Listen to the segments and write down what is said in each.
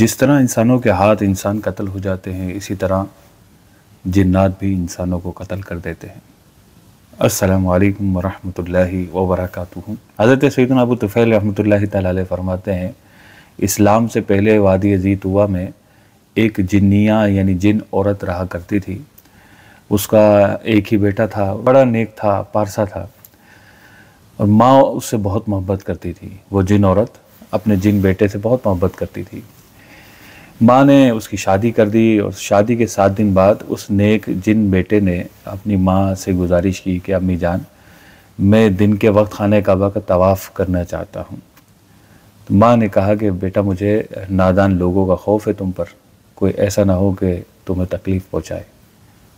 जिस तरह इंसानों के हाथ इंसान कत्ल हो जाते हैं इसी तरह जिन्नात भी इंसानों को कत्ल कर देते हैं अस्सलाम वालेकुम वरहमतुल्लाहि व बरकातुहू हज़रत सैदना अबू तुफ़ैल रहमतुल्लाहि तआला फरमाते हैं इस्लाम से पहले वादी हुआ में एक जिन्निया यानी जिन औरत रहा करती थी उसका एक ही बेटा था बड़ा नेक था पारसा था और माँ उससे बहुत मोहब्बत करती थी वो जिन औरत अपने जिन बेटे से बहुत मोहब्बत करती थी माँ ने उसकी शादी कर दी और शादी के सात दिन बाद उस नेक जिन बेटे ने अपनी माँ से गुजारिश की कि अम्मी जान मैं दिन के वक्त खाने काबा का तवाफ़ करना चाहता हूँ तो माँ ने कहा कि बेटा मुझे नादान लोगों का खौफ है तुम पर कोई ऐसा ना हो कि तुम्हें तकलीफ़ पहुँचाए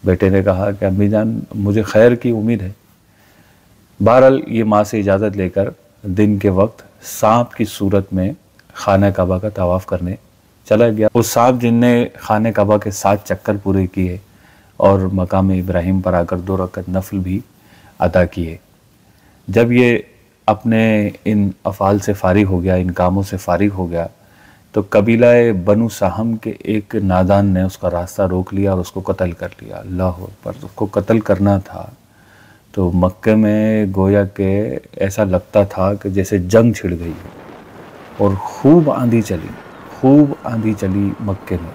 बेटे ने कहा कि अम्मी जान मुझे खैर की उम्मीद है बहरहाल ये माँ से इजाज़त लेकर दिन के वक्त सांप की सूरत में खाना काबा का तवाफ़ करने चला गया उस साहब जिनने खान कबा के सात चक्कर पूरे किए और मकाम इब्राहिम पर आकर दो रकत नफल भी अदा किए जब ये अपने इन अफ़ाल से फारिग हो गया इन कामों से फारिग हो गया तो कबीला बनु साहम के एक नादान ने उसका रास्ता रोक लिया और उसको कत्ल कर लिया अल्लाह पर उसको कत्ल करना था तो मक्के में गोया के ऐसा लगता था कि जैसे जंग छिड़ गई और खूब आंधी चली खूब आंधी चली मक्के में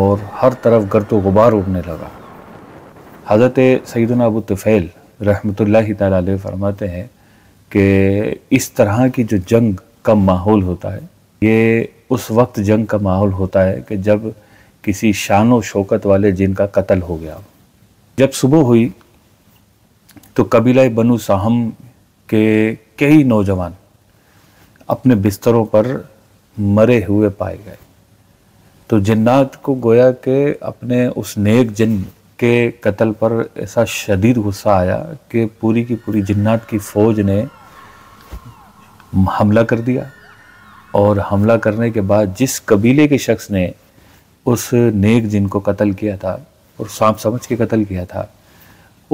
और हर तरफ गर्त तो गुबार उड़ने लगा हज़रत सैदना अबू तफ़ैल रहमत ला फरमाते हैं कि इस तरह की जो जंग का माहौल होता है ये उस वक्त जंग का माहौल होता है कि जब किसी शान व शौकत वाले जिनका कत्ल हो गया जब सुबह हुई तो कबीला बनु साहम के कई नौजवान अपने बिस्तरों पर मरे हुए पाए गए तो जिन्नात को गोया के अपने उस नेक जिन के कत्ल पर ऐसा शदीद गुस्सा आया कि पूरी की पूरी जिन्नात की फ़ौज ने हमला कर दिया और हमला करने के बाद जिस कबीले के शख्स ने उस नेक जिन को कत्ल किया था और सांप समझ के कत्ल किया था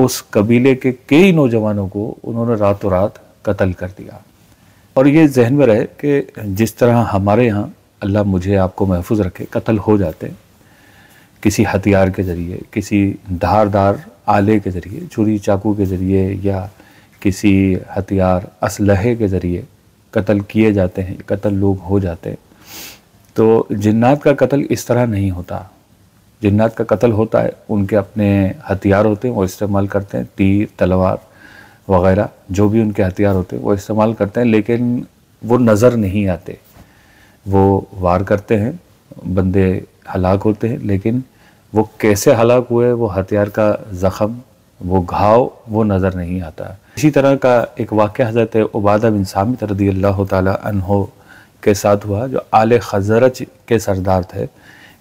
उस कबीले के कई नौजवानों को उन्होंने रातों रात कत्ल कर दिया और ये जहन में रहे कि जिस तरह हमारे यहाँ अल्लाह मुझे आपको महफूज रखे कत्ल हो जाते हैं किसी हथियार के ज़रिए किसी धारदार आले के ज़रिए छुरी चाकू के ज़रिए या किसी हथियार असलहे के ज़रिए कत्ल किए जाते हैं कत्ल लोग हो जाते हैं तो जन्नात का कत्ल इस तरह नहीं होता जन्नात का कत्ल होता है उनके अपने हथियार होते हैं वो इस्तेमाल करते हैं तीर तलवार वगैरह जो भी उनके हथियार होते हैं वो इस्तेमाल करते हैं लेकिन वो नज़र नहीं आते वो वार करते हैं बंदे हलाक होते हैं लेकिन वो कैसे हलाक हुए वो हथियार का ज़ख़म वो घाव वो नज़र नहीं आता इसी तरह का एक वाक़ हज़रत उबादा बिन सामित रदी अल्लाह तहो के साथ हुआ जो आल हजरत के सरदार थे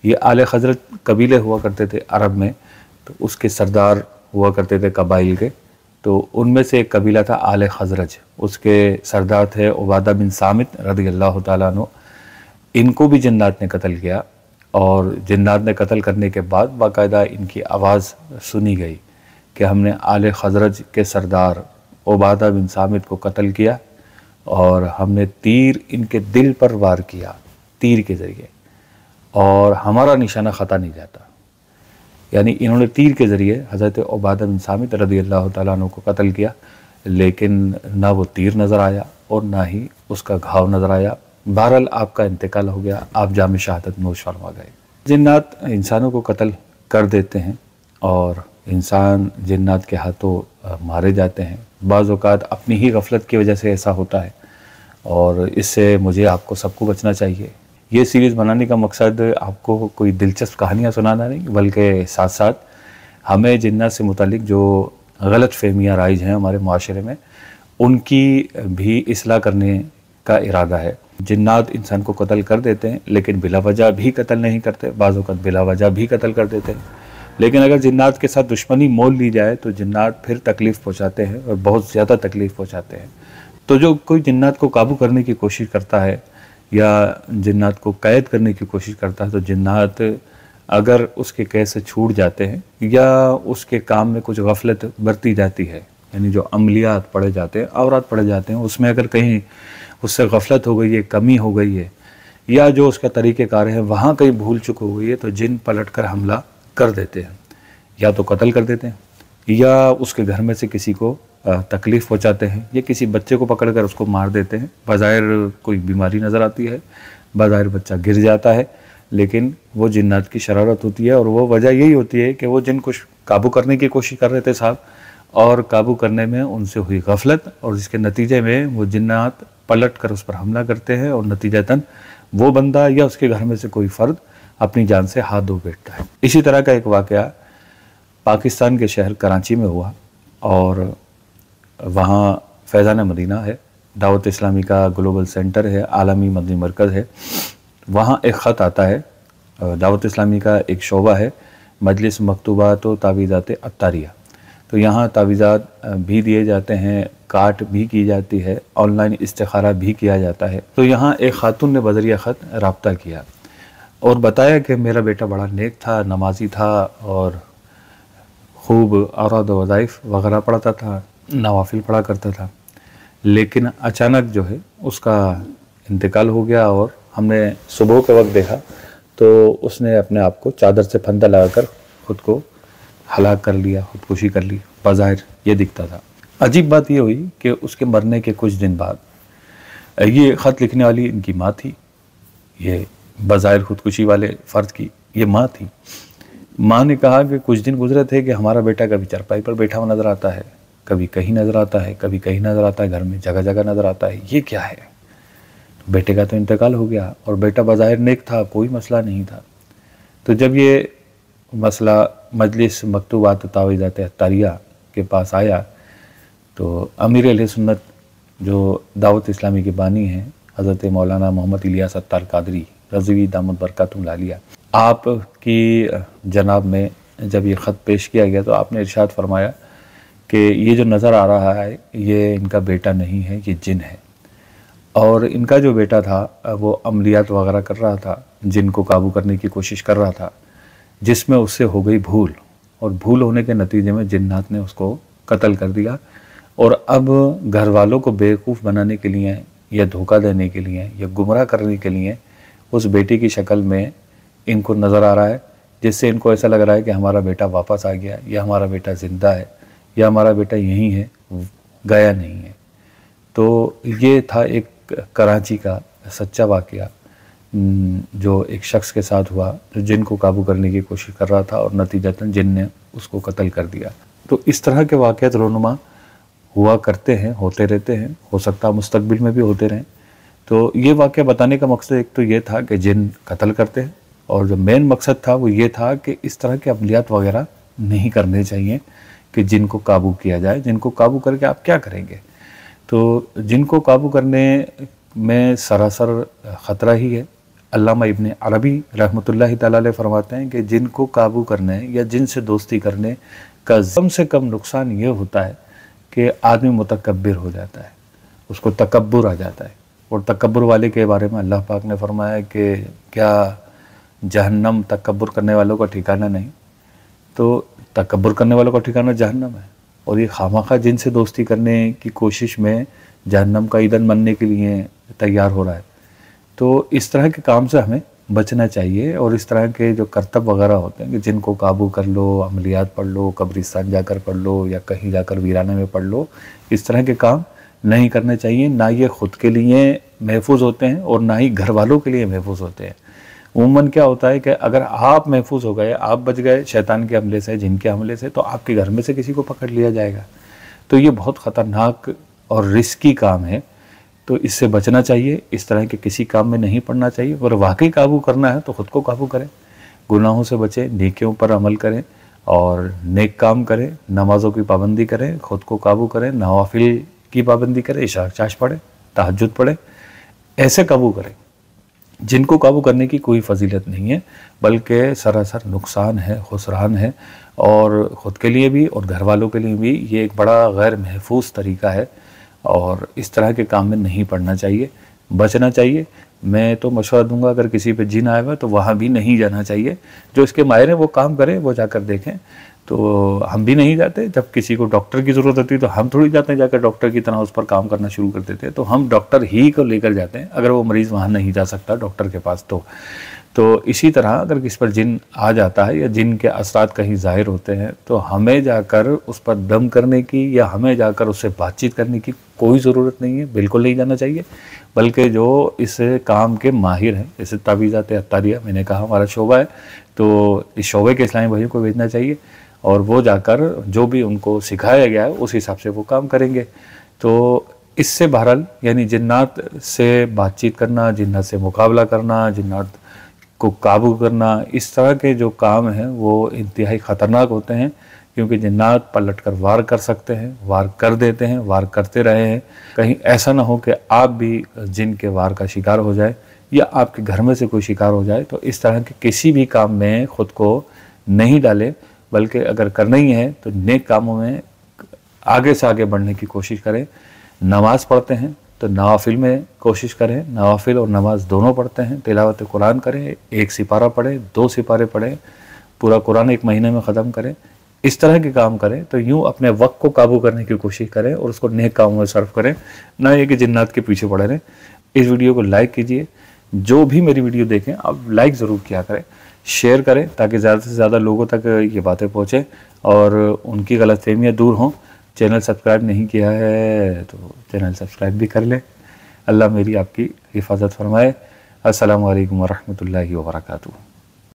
ये आल खजरत कबीले हुआ करते थे अरब में तो उसके सरदार हुआ करते थे कबाइल के तो उनमें से एक कबीला था आल खजरज उसके सरदार थे उबादा बिन सामित रदी अल्लाह तु इनको भी जन्नात ने कत्ल किया और जन्नात ने कत्ल करने के बाद बाकायदा इनकी आवाज़ सुनी गई कि हमने आले खजरज के सरदार उबादा बिन सामित को कत्ल किया और हमने तीर इनके दिल पर वार किया तीर के ज़रिए और हमारा निशाना ख़ता नहीं जाता यानी इन्होंने तीर के ज़रिए हज़रत उबाद बिन सामित रदी अल्लाह तु को कत्ल किया लेकिन ना वो तीर नज़र आया और ना ही उसका घाव नज़र आया बहरहाल आपका इंतकाल हो गया आप जाम शहादत नोश फरमा गए जिन्नात इंसानों को कत्ल कर देते हैं और इंसान जिन्नात के हाथों मारे जाते हैं बाज़ात अपनी ही गफलत की वजह से ऐसा होता है और इससे मुझे आपको सबको बचना चाहिए ये सीरीज़ बनाने का मकसद आपको कोई दिलचस्प कहानियाँ सुनाना नहीं बल्कि साथ साथ हमें जिन्ना से मुतलिक जो गलत फहमियाँ राइज हैं हमारे माशरे में उनकी भी असलाह करने का इरादा है जिन्नात इंसान को कत्ल कर देते हैं लेकिन बिला वजह भी कत्ल नहीं करते बाज़त बिला वजह भी कत्ल कर देते हैं लेकिन अगर जिन्नात के साथ दुश्मनी मोल ली जाए तो जिन्नात फिर तकलीफ़ पहुँचाते हैं और बहुत ज़्यादा तकलीफ़ पहुँचाते हैं तो जो कोई जिन्नात को काबू करने की कोशिश करता है या जिन्नात को कैद करने की कोशिश करता है तो जिन्नात अगर उसके कैद से छूट जाते हैं या उसके काम में कुछ गफलत बरती जाती है यानी जो अमलियात पड़े जाते हैं औरत पड़े जाते हैं उसमें अगर कहीं उससे गफलत हो गई है कमी हो गई है या जो उसका तरीक़ेकार है वहाँ कहीं भूल चुक हो गई है तो जिन पलट कर हमला कर देते हैं या तो कत्ल कर देते हैं या उसके घर में से किसी को तकलीफ़ पहुँचाते हैं या किसी बच्चे को पकड़ कर उसको मार देते हैं बाज़ाहिर कोई बीमारी नज़र आती है बाज़ाहिर बच्चा गिर जाता है लेकिन वो जिन्नात की शरारत होती है और वो वजह यही होती है कि वो जिन कुछ काबू करने की कोशिश कर रहे थे साहब और काबू करने में उनसे हुई गफलत और जिसके नतीजे में वो जिन्नात पलट कर उस पर हमला करते हैं और नतीजतन वो बंदा या उसके घर में से कोई फ़र्द अपनी जान से हाथ धो बैठता है इसी तरह का एक वाक़ पाकिस्तान के शहर कराची में हुआ और वहाँ फैज़ान मदीना है दावत इस्लामी का ग्लोबल सेंटर है आलमी मदनी मरकज़ है वहाँ एक ख़त आता है दावत इस्लामी का एक शोबा है मजलिस मकतूबात तावीज़ात अतारिया तो यहाँ तावीज़ात भी दिए जाते हैं काट भी की जाती है ऑनलाइन इस्तारा भी किया जाता है तो यहाँ एक खातून ने बजरिया ख़त रबता किया और बताया कि मेरा बेटा बड़ा नेक था नमाजी था और खूब औरद वज़ाइफ वगैरह पढ़ता था नवाफिल पढ़ा करता था लेकिन अचानक जो है उसका इंतकाल हो गया और हमने सुबह के वक्त देखा तो उसने अपने आप को चादर से फंदा लगाकर खुद को हलाक कर लिया खुदकुशी कर ली बाज़ाहिर ये दिखता था अजीब बात यह हुई कि उसके मरने के कुछ दिन बाद ये ख़त लिखने वाली इनकी माँ थी ये बाज़ाहिर खुदकुशी वाले फ़र्द की ये माँ थी माँ ने कहा कि कुछ दिन गुजरे थे कि हमारा बेटा कभी चरपाई पर बैठा हुआ नज़र आता है कभी कहीं नज़र आता है कभी कहीं नज़र आता है घर में जगह जगह नज़र आता है ये क्या है बेटे का तो इंतकाल हो गया और बेटा बाज़ाहिर नेक था कोई मसला नहीं था तो जब ये मसला मजलिस मकतूबा तावीज़ात तारिया के पास आया तो अमीर सुन्नत जो दावत इस्लामी के बानी हैं हज़रत मौलाना मोहम्मद इलिया सत्तार कादरी रजवी दामद बरकत लालिया आपकी जनाब में जब ये ख़त पेश किया गया तो आपने इरशाद फरमाया कि ये जो नज़र आ रहा है ये इनका बेटा नहीं है ये जिन है और इनका जो बेटा था वो अमलियात वगैरह कर रहा था जिन को काबू करने की कोशिश कर रहा था जिसमें उससे हो गई भूल और भूल होने के नतीजे में जिन्नात ने उसको कत्ल कर दिया और अब घर वालों को बेवकूफ़ बनाने के लिए या धोखा देने के लिए या गुमराह करने के लिए उस बेटे की शक्ल में इनको नज़र आ रहा है जिससे इनको ऐसा लग रहा है कि हमारा बेटा वापस आ गया या हमारा बेटा ज़िंदा है या हमारा बेटा यहीं है गया नहीं है तो ये था एक कराची का सच्चा वाक़ जो एक शख्स के साथ हुआ जो जिन को काबू करने की कोशिश कर रहा था और नतीजतन जिन ने उसको कत्ल कर दिया तो इस तरह के वाक़ रोनुमा हुआ करते हैं होते रहते हैं हो सकता है मुस्तबिल में भी होते रहें तो ये वाक़ बताने का मकसद एक तो ये था कि जिन कत्ल करते हैं और जो मेन मकसद था वो ये था कि इस तरह के अमलियात वगैरह नहीं करने चाहिए कि जिनको काबू किया जाए जिनको काबू करके आप क्या करेंगे तो जिनको काबू करने में सरासर ख़तरा ही है अल्लामा इबन अरबी रहमतुल्लाह ताला फरमाते हैं कि जिनको काबू करने या जिनसे दोस्ती करने का कम से कम नुकसान ये होता है कि आदमी मतकबर हो जाता है उसको तकबर आ जाता है और तकबर वाले के बारे में अल्लाह पाक ने फरमाया कि क्या जहन्नम तकबर करने वालों का ठिकाना नहीं तो तकबर करने वालों का ठिकाना जहन्नम है और ये खामा खा जिनसे दोस्ती करने की कोशिश में जहन्नम का ईंधन बनने के लिए तैयार हो रहा है तो इस तरह के काम से हमें बचना चाहिए और इस तरह के जो करतब वगैरह होते हैं कि जिनको काबू कर लो अमलियात पढ़ लो कब्रिस्तान जाकर पढ़ लो या कहीं जाकर वीराना में पढ़ लो इस तरह के काम नहीं करने चाहिए ना ये ख़ुद के लिए महफूज होते हैं और ना ही घर वालों के लिए महफूज होते हैं उमूमन क्या होता है कि अगर आप महफूज हो गए आप बच गए शैतान के हमले से जिन के हमले से तो आपके घर में से किसी को पकड़ लिया जाएगा तो ये बहुत ख़तरनाक और रिस्की काम है तो इससे बचना चाहिए इस तरह के किसी काम में नहीं पड़ना चाहिए और वाकई काबू करना है तो ख़ुद को काबू करें गुनाहों से बचें नेकियों पर अमल करें और नेक काम करें नमाज़ों की पाबंदी करें ख़ुद को काबू करें नवाफिल की पाबंदी करें चाश पढ़ें तहजद पढ़ें ऐसे काबू करें जिनको काबू करने की कोई फजीलत नहीं है बल्कि सरासर नुकसान है खुसरान है और ख़ुद के लिए भी और घर वालों के लिए भी ये एक बड़ा गैर महफूज तरीका है और इस तरह के काम में नहीं पड़ना चाहिए बचना चाहिए मैं तो मशवरा दूंगा अगर किसी पे जीना आएगा तो वहाँ भी नहीं जाना चाहिए जो इसके मायर हैं वो काम करें वो जाकर देखें तो हम भी नहीं जाते जब किसी को डॉक्टर की ज़रूरत होती है तो हम थोड़ी जाते हैं जाकर डॉक्टर की तरह उस पर काम करना शुरू कर देते हैं तो हम डॉक्टर ही को लेकर जाते हैं अगर वो मरीज़ वहाँ नहीं जा सकता डॉक्टर के पास तो तो इसी तरह अगर किस पर जिन आ जाता है या जिन के असरात कहीं ज़ाहिर होते हैं तो हमें जाकर उस पर दम करने की या हमें जाकर उससे बातचीत करने की कोई ज़रूरत नहीं है बिल्कुल नहीं जाना चाहिए बल्कि जो इस काम के माहिर हैं जैसे तावीज़ात अतारिया मैंने कहा हमारा शोबा है तो इस शोबे के इस्लामी भाइयों को भेजना चाहिए और वो जाकर जो भी उनको सिखाया गया है उस हिसाब से वो काम करेंगे तो इससे बहरहाल यानी जिन्नात से बातचीत करना जिन्नात से मुकाबला करना जिन्नात को काबू करना इस तरह के जो काम हैं वो इंतहाई ख़तरनाक होते हैं क्योंकि जिन्नात पलट कर वार कर सकते हैं वार कर देते हैं वार करते रहे हैं कहीं ऐसा ना हो कि आप भी जिन के वार का शिकार हो जाए या आपके घर में से कोई शिकार हो जाए तो इस तरह के किसी भी काम में ख़ुद को नहीं डालें बल्कि अगर करना ही है तो नेक कामों में आगे से आगे बढ़ने की कोशिश करें नमाज़ पढ़ते हैं तो नवाफिल में कोशिश करें नवाफिल और नमाज दोनों पढ़ते हैं तिलावत कुरान करें एक सिपारा पढ़ें दो सिपारे पढ़ें पूरा कुरान एक महीने में ख़त्म करें इस तरह के काम करें तो यूँ अपने वक्त को काबू करने की कोशिश करें और उसको नेक कामों में सर्व करें ना ये कि जिन्नात के पीछे पड़े रहें इस वीडियो को लाइक कीजिए जो भी मेरी वीडियो देखें आप लाइक ज़रूर किया करें शेयर करें ताकि ज़्यादा से ज़्यादा लोगों तक ये बातें पहुँचें और उनकी गलतफहमियाँ दूर हों चैनल सब्सक्राइब नहीं किया है तो चैनल सब्सक्राइब भी कर लें अल्लाह मेरी आपकी हिफाजत फरमाए असलकम वरहमल वर्का